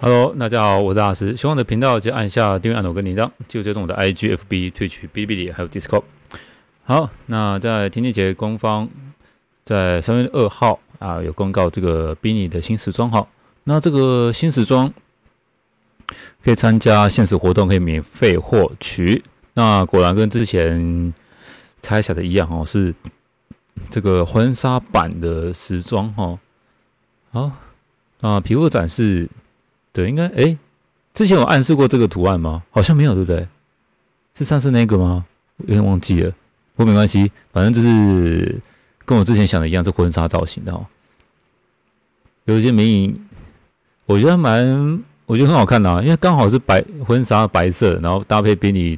Hello，大家好，我是阿师，希望我的频道就按下订阅按钮跟铃铛，记得追踪我的 IGFB、退取 b 哩哔哩 b 还有 Discord。好，那在天人节官方在三月二号啊有公告这个 b i n i 的新时装哈，那这个新时装可以参加限时活动，可以免费获取。那果然跟之前猜想的一样哦，是这个婚纱版的时装哈。好，啊，皮肤展示。对，应该哎，之前有暗示过这个图案吗？好像没有，对不对？是上次那个吗？有点忘记了，不过没关系，反正就是跟我之前想的一样，是婚纱造型的。哦。有一些明影，我觉得蛮，我觉得很好看的，因为刚好是白婚纱白色，然后搭配比你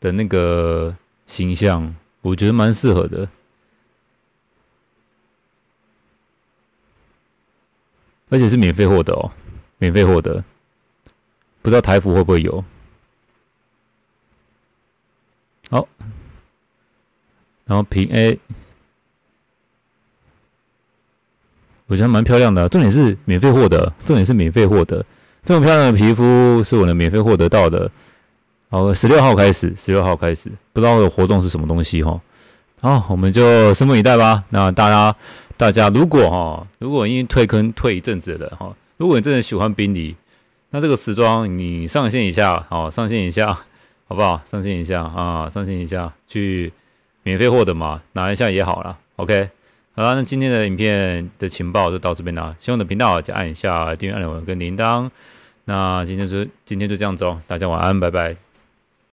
的那个形象，我觉得蛮适合的，而且是免费获得哦。免费获得，不知道台服会不会有。好，然后平 A，我觉得蛮漂亮的。重点是免费获得，重点是免费获得这么漂亮的皮肤，是我能免费获得到的。好，十六号开始，十六号开始，不知道有活动是什么东西哈。好，我们就拭目以待吧。那大家，大家如果哈，如果因为退坑退一阵子的哈。如果你真的喜欢宾利，那这个时装你上线一下，好上线一下，好不好？上线一下啊，上线一下，去免费获得嘛，拿一下也好啦。OK，好啦，那今天的影片的情报就到这边啦。希望的频道就按一下订阅按钮跟铃铛。那今天就今天就这样子哦，大家晚安，拜拜。